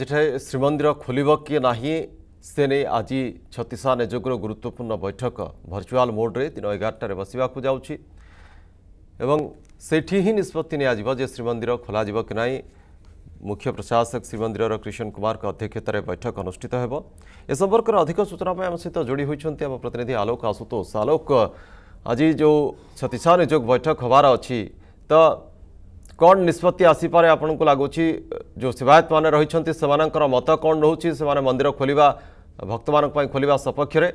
যেঠায় শ্রীমন্দির খোলব কি না সে নিয়ে আজ ছতিশা নিযোগর গুরুত্বপূর্ণ বৈঠক ভর্চুয়াল মোড্রে দিন এগারটার বসবাক যাচ্ছি এবং সেটি হি নিষ্পতি নিয়ে যে শ্রীমন্দির খোলা যাব কি না মুখ্য প্রশাসক শ্রীমন্দির কৃষণ কুমার অধ্যক্ষতার বৈঠক অনুষ্ঠিত হব এ সম্পর্কের অধিক সূচনা আমার সহ যোড়ি হয়েছেন আমার প্রতিনিধি আলোক আশুতোষ আলোক আজ যে ছতিশা নিযোগ বৈঠক হবার অ କ'ଣ ନିଷ୍ପତ୍ତି ଆସିପାରେ ଆପଣଙ୍କୁ ଲାଗୁଛି ଯେଉଁ ସେବାୟତମାନେ ରହିଛନ୍ତି ସେମାନଙ୍କର ମତ କ'ଣ ରହୁଛି ସେମାନେ ମନ୍ଦିର ଖୋଲିବା ଭକ୍ତମାନଙ୍କ ପାଇଁ ଖୋଲିବା ସପକ୍ଷରେ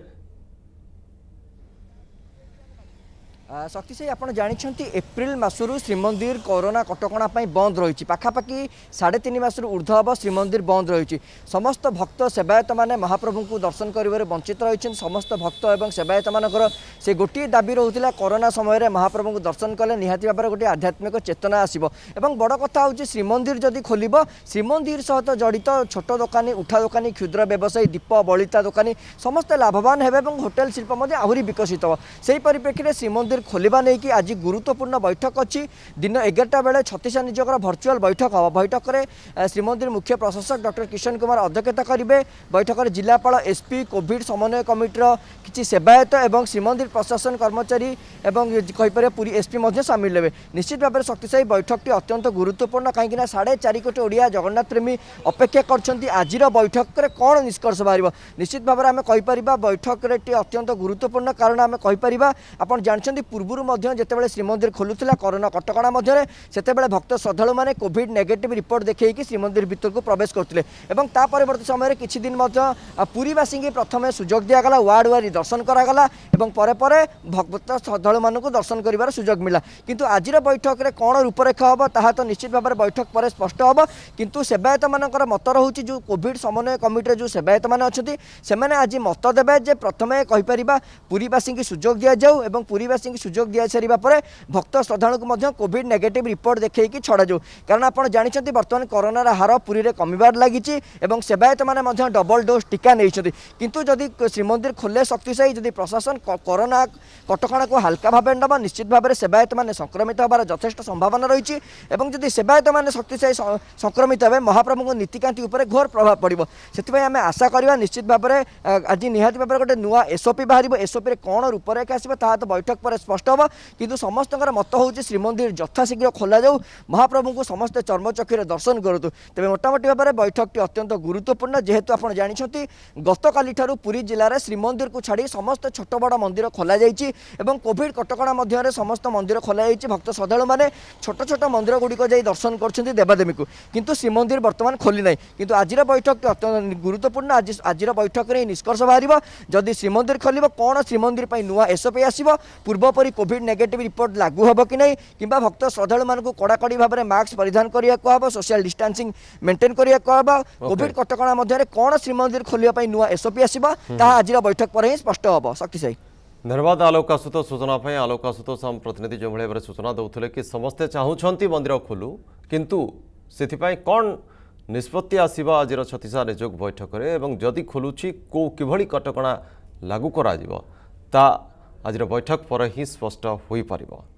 ଶକ୍ତି ସାହି ଆପଣ ଜାଣିଛନ୍ତି ଏପ୍ରିଲ ମାସରୁ ଶ୍ରୀମନ୍ଦିର କରୋନା କଟକଣା ପାଇଁ ବନ୍ଦ ରହିଛି ପାଖାପାଖି ସାଢ଼େ ତିନି ମାସରୁ ଉର୍ଦ୍ଧ୍ୱ ହେବ ଶ୍ରୀମନ୍ଦିର ବନ୍ଦ ରହିଛି ସମସ୍ତ ଭକ୍ତ ସେବାୟତମାନେ ମହାପ୍ରଭୁଙ୍କୁ ଦର୍ଶନ କରିବାରୁ ବଞ୍ଚିତ ରହିଛନ୍ତି ସମସ୍ତ ଭକ୍ତ ଏବଂ ସେବାୟତମାନଙ୍କର ସେ ଗୋଟିଏ ଦାବି ରହୁଥିଲା କରୋନା ସମୟରେ ମହାପ୍ରଭୁଙ୍କୁ ଦର୍ଶନ କଲେ ନିହାତି ଭାବରେ ଗୋଟିଏ ଆଧ୍ୟାତ୍ମିକ ଚେତନା ଆସିବ ଏବଂ ବଡ଼ କଥା ହେଉଛି ଶ୍ରୀମନ୍ଦିର ଯଦି ଖୋଲିବ ଶ୍ରୀମନ୍ଦିର ସହିତ ଜଡ଼ିତ ଛୋଟ ଦୋକାନୀ ଉଠା ଦୋକାନୀ କ୍ଷୁଦ୍ର ବ୍ୟବସାୟୀ ଦୀପ ବଳିତା ଦୋକାନୀ ସମସ୍ତେ ଲାଭବାନ ହେବେ ଏବଂ ହୋଟେଲ ଶିଳ୍ପ ମଧ୍ୟ ଆହୁରି ବିକଶିତ ହେବ ସେହି ପରିପ୍ରେକ୍ଷୀରେ ଶ୍ରୀମନ୍ଦିର মন্দির খোলা নেই আজ গুরুত্বপূর্ণ বৈঠক অছি দিন এগারটা বেড়ে ছত্রিশ নিযোগর ভর্চুয়াল বৈঠক হব বৈঠকের শ্রীমন্দির মুখ্য প্রশাসক ডক্টর কিষণ কুমার অধ্যক্ষতা করবে বৈঠকের জেলাপাল এসপি কোভিড সমন্বয় কমিটির কিছু সেবায়ত এবং শ্রীমন্দির প্রশাসন কর্মচারী এবং কইপারে পুরী এসপি সামিল হবে নিশ্চিত ভাবে শক্তিশালী বৈঠকটি অত্যন্ত গুরুত্বপূর্ণ কিনা সাড়ে চারি কোটি ওড়িয়া জগন্নাথ প্রেমী অপেক্ষা করছেন আজির বৈঠকের কোণ নিষ্কর্ষ বাহার নিশ্চিত ভাবে আমি কইপার বৈঠকের এটি অত্যন্ত গুরুত্বপূর্ণ কারণ আমি কইপার আপনার জাঁচান পূর্বর যেতবে শ্রীমন্দির খোলুলা করোনা কটকা মধ্যে সেতবে ভক্ত শ্রদ্ধাড়ু মানে কোভিড নেগেটিভ রিপোর্ট দেখাইকি শ্রীমন্দির ভিতরক প্রবেশ করুলে এবং তা পরবর্তী সময়ের কিছুদিন পুরীবাসী প্রথমে সুযোগ দিগলা ওয়ার্ড ওয়ারি দর্শন করা এবং পরে পরে ভক্ত শ্রদ্ধাড়ু মানুষ দর্শন করার সুযোগ মিলা কিন্তু আজির বৈঠকের কোণ রূপরেখা হব তাহা তো নিশ্চিত ভাবে বৈঠক পরে স্পষ্ট হব কিন্তু সেবায়ত মানুষ মত রয়েছে যে কোভিড সমন্বয় কমিটির যে সেবায়ত মানে অনেক সে আজ মত দেবে যে প্রথমে কইপার পুরীবাসী সুযোগ দিয়া যাও এবং পুরীবাসী সুযোগ দিয়া সারা পরে ভক্ত শ্রদ্ধাড়ু কোভিড নেগেটিভ রিপোর্ট দেখাইকি ছড়া যাও কারণ আপনার জাঁচান বর্তমান করোনার হার পুরীতে কমিবার লাগিছে এবং সেবায়ত মানে ডবল ডোজ টিকা নিয়েছেন কিন্তু যদি শ্রীমন্দির খোলে শক্তিশায়ী যদি প্রশাসন করোনা কটকা হালকা ভাবে নেব নিশ্চিত ভাবে সেবায়ত মানে সংক্রমিত হবার যথেষ্ট সম্ভাবনা রয়েছে এবং যদি সেবায়ত মানে শক্তিশায়ী সংক্রমিত হবে মহাপ্রভুঙ্ নীতিকান্তি উপরে ঘোর প্রভাব পড়ব সেপাই আমি আশা করা নিশ্চিত ভাবে আজ নিহতি ভাবে গোটে নূয়া এসওপি বাহার এসওপি রে কোণ রূপরেখা আসবে তাহা তো বৈঠক পরে ସ୍ପଷ୍ଟ ହେବ କିନ୍ତୁ ସମସ୍ତଙ୍କର ମତ ହେଉଛି ଶ୍ରୀମନ୍ଦିର ଯଥାଶୀଘ୍ର ଖୋଲାଯାଉ ମହାପ୍ରଭୁଙ୍କୁ ସମସ୍ତେ ଚର୍ମଚକ୍ଷୁରେ ଦର୍ଶନ କରନ୍ତୁ ତେବେ ମୋଟାମୋଟି ଭାବରେ ବୈଠକଟି ଅତ୍ୟନ୍ତ ଗୁରୁତ୍ୱପୂର୍ଣ୍ଣ ଯେହେତୁ ଆପଣ ଜାଣିଛନ୍ତି ଗତକାଲିଠାରୁ ପୁରୀ ଜିଲ୍ଲାରେ ଶ୍ରୀମନ୍ଦିରକୁ ଛାଡ଼ି ସମସ୍ତ ଛୋଟ ବଡ଼ ମନ୍ଦିର ଖୋଲାଯାଇଛି ଏବଂ କୋଭିଡ କଟକଣା ମଧ୍ୟରେ ସମସ୍ତ ମନ୍ଦିର ଖୋଲାଯାଇଛି ଭକ୍ତ ଶ୍ରଦ୍ଧାଳୁମାନେ ଛୋଟ ଛୋଟ ମନ୍ଦିରଗୁଡ଼ିକ ଯାଇ ଦର୍ଶନ କରୁଛନ୍ତି ଦେବାଦେବୀକୁ କିନ୍ତୁ ଶ୍ରୀମନ୍ଦିର ବର୍ତ୍ତମାନ ଖୋଲି ନାହିଁ କିନ୍ତୁ ଆଜିର ବୈଠକଟି ଅତ୍ୟନ୍ତ ଗୁରୁତ୍ୱପୂର୍ଣ୍ଣ ଆଜି ଆଜିର ବୈଠକରେ ଏହି ନିଷ୍କର୍ଷ ବାହାରିବ ଯଦି ଶ୍ରୀମନ୍ଦିର ଖୋଲିବ କ'ଣ ଶ୍ରୀମନ୍ଦିର ପାଇଁ ନୂଆ ଏସ୍ଓପି ଆସିବ ପୂର୍ବ পরি কোভিড নেগেটিভ রিপোর্ট লাগু হব কি নাই কিংবা ভক্ত শ্রদ্ধাড়ু মানুষ কড়াকড়ি ভাবে মাস্ক পরিধান করা হব সোশিয়াল ডিষ্টান্সিং মেন্টেন করা হব কোভিড কটকা মধ্যে কোণ শ্রীমন্দির খোলা নূয়া এসওপি আসব তাহা আজ বৈঠক পরে ହିଁ ସ୍ପଷ୍ଟ ହେବ ଶକ୍ତିଶାୟୀ ଧନ୍ୟବାଦ ଆଲୋକ ଆଶୁତୋଷ ସୂଚନା ପାଇଁ ଆଲୋକ ଆଶୁତୋଷ ଆମ ପ୍ରତିନିଧି ଯେଉଁଭଳି ଭାବରେ ସୂଚନା ଦେଉଥିଲେ କି ସମସ୍ତେ ଚାହୁଁଛନ୍ତି ମନ୍ଦିର ଖୋଲୁ କିନ୍ତୁ ସେଥିପାଇଁ କ'ଣ ନିଷ୍ପତ୍ତି ଆସିବା ଆଜିର ଛତିଶା ନିଯୋଗ ବୈଠକରେ ଏବଂ ଯଦି ଖୋଲୁଛି କେଉଁ କିଭଳି କଟକଣା ଲାଗୁ କରାଯିବ ତା আজিৰ বৈঠক পৰহি স্পষ্ট হৈ পাৰিব